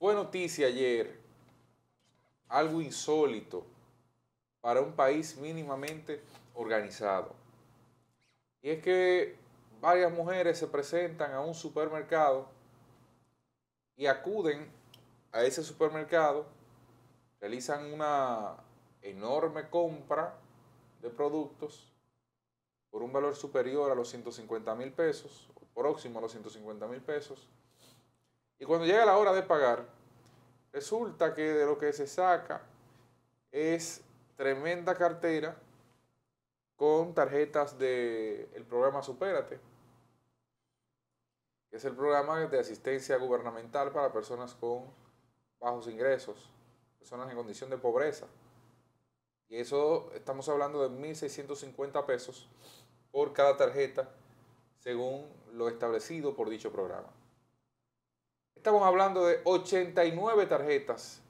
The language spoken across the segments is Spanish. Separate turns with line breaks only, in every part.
Fue noticia ayer algo insólito para un país mínimamente organizado. Y es que varias mujeres se presentan a un supermercado y acuden a ese supermercado, realizan una enorme compra de productos por un valor superior a los 150 mil pesos, próximo a los 150 mil pesos, y cuando llega la hora de pagar, resulta que de lo que se saca es tremenda cartera con tarjetas del el programa Supérate, que es el programa de asistencia gubernamental para personas con bajos ingresos, personas en condición de pobreza. Y eso estamos hablando de 1.650 pesos por cada tarjeta, según lo establecido por dicho programa. Estamos hablando de 89 tarjetas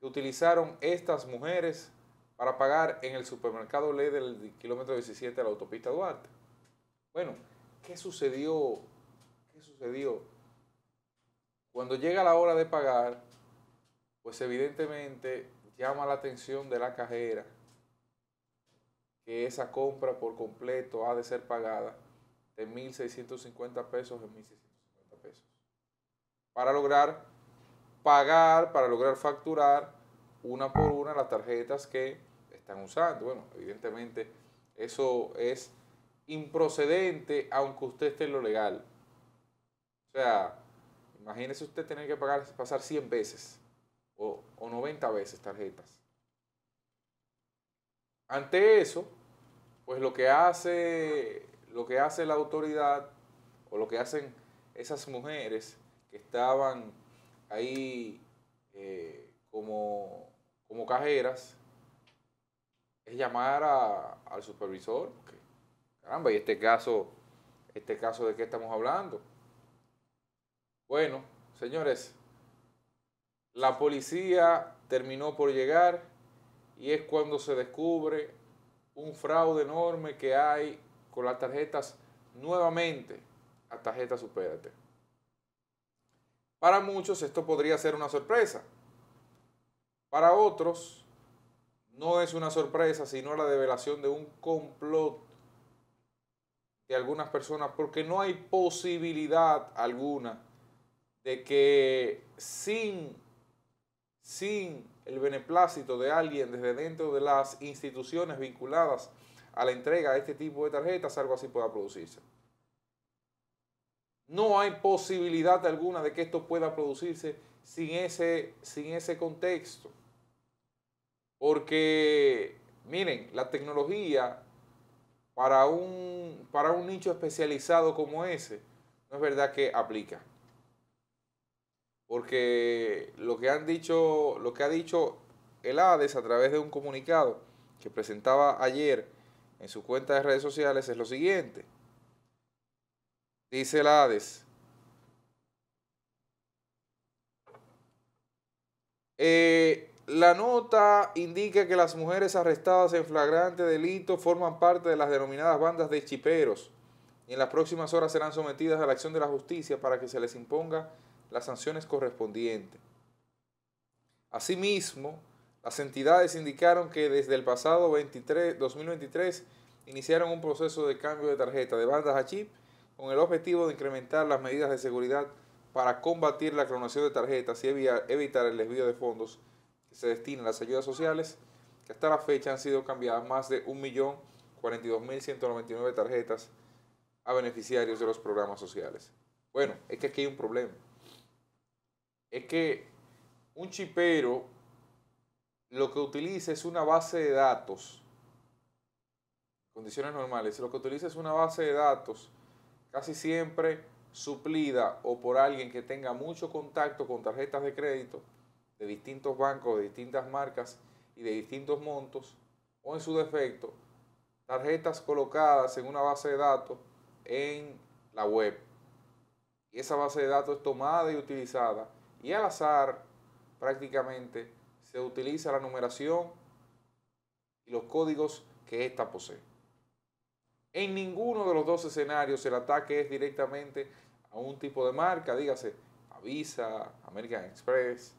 que utilizaron estas mujeres para pagar en el supermercado LED del kilómetro 17 de la autopista Duarte. Bueno, ¿qué sucedió? ¿Qué sucedió? Cuando llega la hora de pagar, pues evidentemente llama la atención de la cajera que esa compra por completo ha de ser pagada de 1.650 pesos en 1.650 para lograr pagar, para lograr facturar una por una las tarjetas que están usando. Bueno, evidentemente eso es improcedente aunque usted esté en lo legal. O sea, imagínese usted tener que pagar, pasar 100 veces o, o 90 veces tarjetas. Ante eso, pues lo que hace, lo que hace la autoridad o lo que hacen esas mujeres que estaban ahí eh, como, como cajeras es llamar al supervisor. caramba, y este caso, este caso de qué estamos hablando. Bueno, señores, la policía terminó por llegar y es cuando se descubre un fraude enorme que hay con las tarjetas nuevamente a tarjeta Supérate. Para muchos esto podría ser una sorpresa. Para otros no es una sorpresa, sino la develación de un complot de algunas personas, porque no hay posibilidad alguna de que sin, sin el beneplácito de alguien desde dentro de las instituciones vinculadas a la entrega de este tipo de tarjetas, algo así pueda producirse. No hay posibilidad alguna de que esto pueda producirse sin ese, sin ese contexto. Porque, miren, la tecnología para un, para un nicho especializado como ese, no es verdad que aplica. Porque lo que han dicho, lo que ha dicho el ADES a través de un comunicado que presentaba ayer en su cuenta de redes sociales es lo siguiente. Dice la Hades. Eh, la nota indica que las mujeres arrestadas en flagrante delito forman parte de las denominadas bandas de chiperos y en las próximas horas serán sometidas a la acción de la justicia para que se les imponga las sanciones correspondientes. Asimismo, las entidades indicaron que desde el pasado 23, 2023 iniciaron un proceso de cambio de tarjeta de bandas a chip con el objetivo de incrementar las medidas de seguridad para combatir la clonación de tarjetas y evitar el desvío de fondos que se destinan a las ayudas sociales, que hasta la fecha han sido cambiadas más de 1.042.199 tarjetas a beneficiarios de los programas sociales. Bueno, es que aquí hay un problema. Es que un chipero lo que utiliza es una base de datos, condiciones normales, lo que utiliza es una base de datos casi siempre suplida o por alguien que tenga mucho contacto con tarjetas de crédito de distintos bancos, de distintas marcas y de distintos montos, o en su defecto, tarjetas colocadas en una base de datos en la web. Y esa base de datos es tomada y utilizada y al azar prácticamente se utiliza la numeración y los códigos que ésta posee. En ninguno de los dos escenarios el ataque es directamente a un tipo de marca, dígase Avisa, Visa, American Express,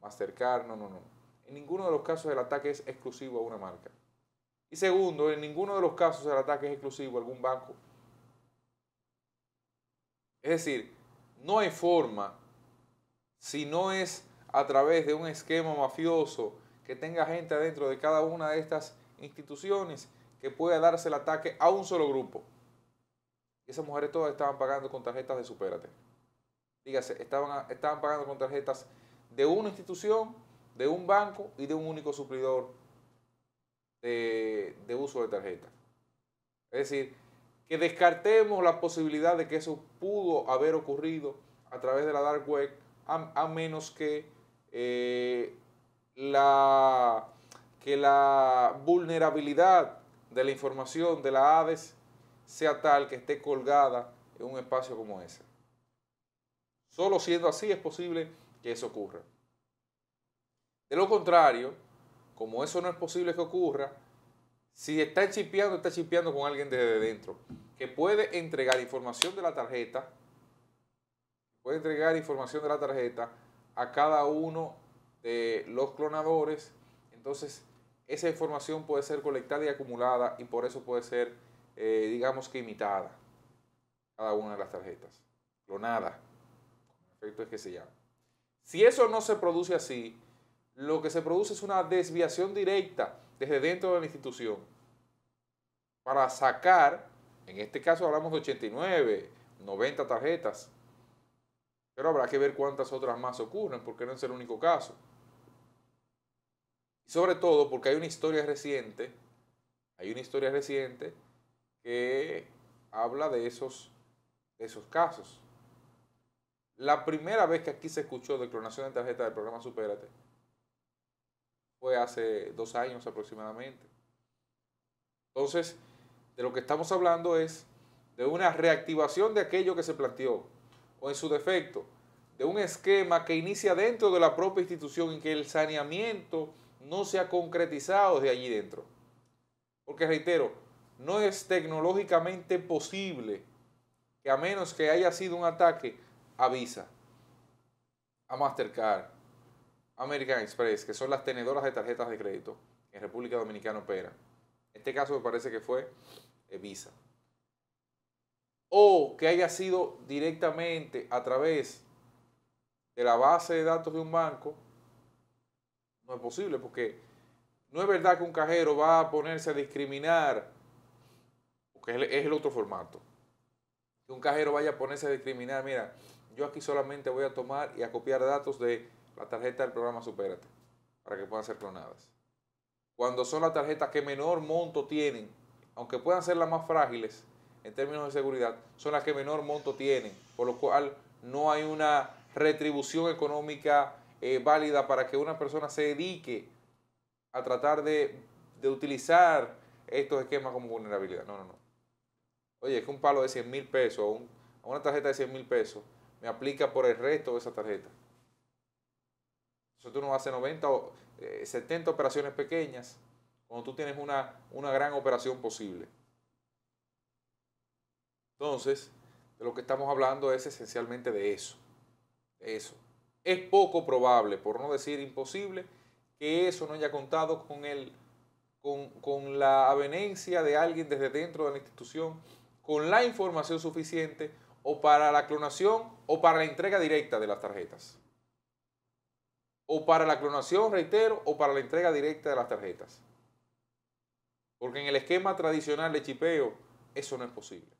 Mastercard, no, no, no. En ninguno de los casos el ataque es exclusivo a una marca. Y segundo, en ninguno de los casos el ataque es exclusivo a algún banco. Es decir, no hay forma, si no es a través de un esquema mafioso que tenga gente adentro de cada una de estas instituciones que pueda darse el ataque a un solo grupo. esas mujeres todas estaban pagando con tarjetas de Supérate. Dígase, estaban, estaban pagando con tarjetas de una institución, de un banco y de un único suplidor de, uso de tarjeta. Es decir, que descartemos la posibilidad de que eso pudo haber ocurrido a través de la dark web, a, menos que, eh, la, que la vulnerabilidad de la información de la ADES sea tal que esté colgada en un espacio como ese. Solo siendo así es posible que eso ocurra. De lo contrario, como eso no es posible que ocurra, si está chipeando, está chipiando con alguien desde dentro, que puede entregar información de la tarjeta, puede entregar información de la tarjeta a cada uno de los clonadores. Entonces, esa información puede ser colectada y acumulada y por eso puede ser, eh, digamos que imitada cada una de las tarjetas, clonada, efecto es que se llama. Si eso no se produce así, lo que se produce es una desviación directa desde dentro de la institución para sacar, en este caso hablamos de 89, 90 tarjetas, pero habrá que ver cuántas otras más ocurren, porque no es el único caso sobre todo porque hay una historia reciente, hay una historia reciente que habla de esos, esos casos. La primera vez que aquí se escuchó de clonación de tarjeta del programa Supérate fue hace dos años aproximadamente. Entonces, de lo que estamos hablando es de una reactivación de aquello que se planteó, o en su defecto, de un esquema que inicia dentro de la propia institución en que el saneamiento no se ha concretizado de allí dentro. Porque reitero, no es tecnológicamente posible que a menos que haya sido un ataque a Visa, a Mastercard, American Express, que son las tenedoras de tarjetas de crédito en República Dominicana operan. En este caso me parece que fue eh, Visa. O que haya sido directamente a través de la base de datos de un banco no es posible porque no es verdad que un cajero va a ponerse a discriminar, porque es el otro formato. Que un cajero vaya a ponerse a discriminar, mira, yo aquí solamente voy a tomar y a copiar datos de la tarjeta del programa Supérate para que puedan ser clonadas. Cuando son las tarjetas que menor monto tienen, aunque puedan ser las más frágiles en términos de seguridad, son las que menor monto tienen, por lo cual no hay una retribución económica eh, válida para que una persona se dedique a tratar de, utilizar estos esquemas como vulnerabilidad. No, no, no. Oye, es que un palo de 100 mil pesos o una tarjeta de 100 mil pesos me aplica por el resto de esa tarjeta. Eso tú no haces 90 o 70 eh, operaciones pequeñas cuando tú tienes una, una gran operación posible. Entonces, de lo que estamos hablando es esencialmente de eso. De eso es poco probable, por no decir imposible, que eso no haya contado con, con, la avenencia de alguien desde dentro de la institución, con la información suficiente o para la clonación o para la entrega directa de las tarjetas. O para la clonación, reitero, o para la entrega directa de las tarjetas. Porque en el esquema tradicional de chipeo eso no es posible.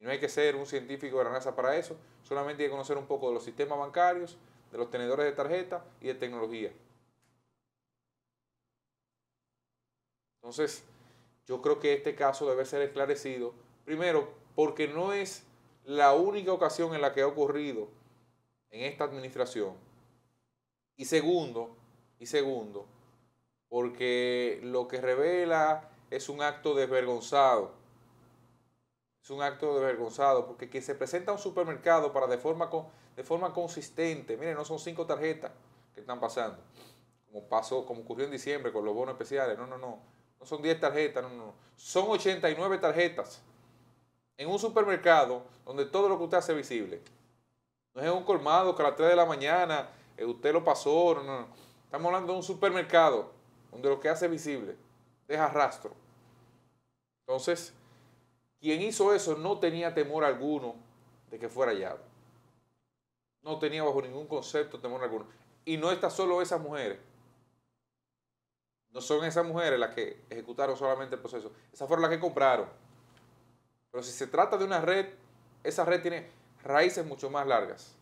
Y no hay que ser un científico de la NASA para eso, solamente hay que conocer un poco de los sistemas bancarios, de los tenedores de tarjeta y de tecnología. Entonces, yo creo que este caso debe ser esclarecido, primero, porque no es la única ocasión en la que ha ocurrido en esta administración. Y segundo, y segundo, porque lo que revela es un acto desvergonzado un acto desvergonzado, porque quien se presenta un supermercado para de forma, de forma consistente, miren, no son cinco tarjetas que están pasando, como pasó, como ocurrió en diciembre con los bonos especiales, no, no, no, no son 10 tarjetas, no, no, no, son 89 tarjetas en un supermercado donde todo lo que usted hace visible. No es un colmado que a las 3 de la mañana eh, usted lo pasó, no, no, Estamos hablando de un supermercado donde lo que hace visible, deja rastro. Entonces, quien hizo eso no tenía temor alguno de que fuera hallado. No tenía bajo ningún concepto temor alguno. Y no está solo esas mujeres. No son esas mujeres las que ejecutaron solamente el proceso. Esas fueron las que compraron. Pero si se trata de una red, esa red tiene raíces mucho más largas.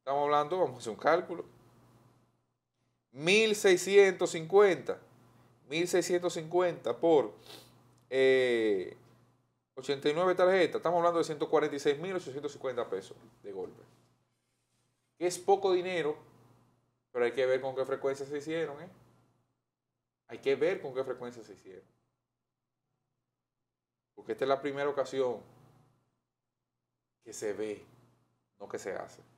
Estamos hablando, vamos a hacer un cálculo. 1650. 1650 por 89 eh, tarjetas, estamos hablando de 146.850 pesos de golpe. Que Es poco dinero, pero hay que ver con qué frecuencia se hicieron, ¿eh? Hay que ver con qué frecuencia se hicieron. Porque esta es la primera ocasión que se ve, no que se hace.